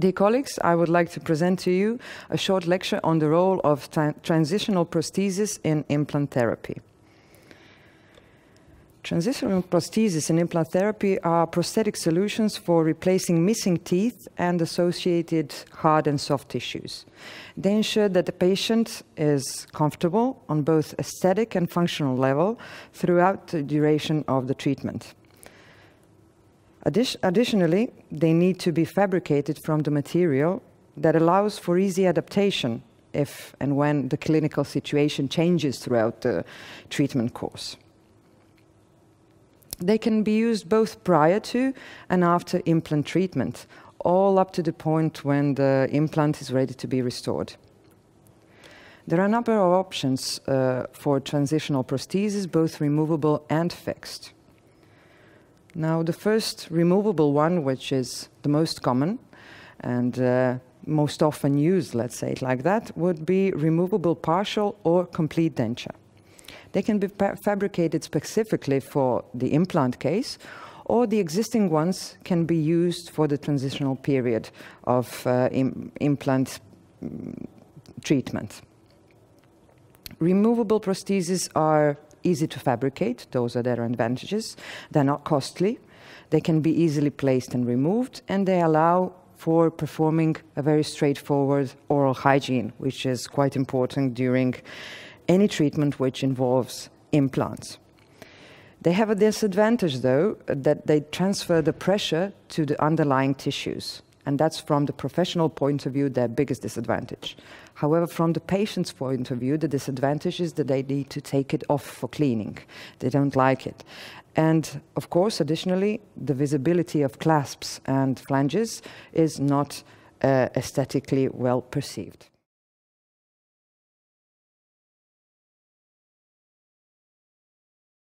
Dear colleagues, I would like to present to you a short lecture on the role of transitional prosthesis in implant therapy. Transitional prosthesis and implant therapy are prosthetic solutions for replacing missing teeth and associated hard and soft tissues. They ensure that the patient is comfortable on both aesthetic and functional level throughout the duration of the treatment. Addi additionally, they need to be fabricated from the material that allows for easy adaptation if and when the clinical situation changes throughout the treatment course. They can be used both prior to and after implant treatment, all up to the point when the implant is ready to be restored. There are a number of options uh, for transitional prostheses, both removable and fixed. Now, the first removable one, which is the most common and uh, most often used, let's say it like that, would be removable partial or complete denture. They can be fabricated specifically for the implant case, or the existing ones can be used for the transitional period of uh, Im implant mm, treatment. Removable prostheses are easy to fabricate, those are their advantages. They're not costly, they can be easily placed and removed, and they allow for performing a very straightforward oral hygiene, which is quite important during any treatment which involves implants. They have a disadvantage, though, that they transfer the pressure to the underlying tissues and that's from the professional point of view their biggest disadvantage. However, from the patient's point of view, the disadvantage is that they need to take it off for cleaning. They don't like it. And of course, additionally, the visibility of clasps and flanges is not uh, aesthetically well perceived.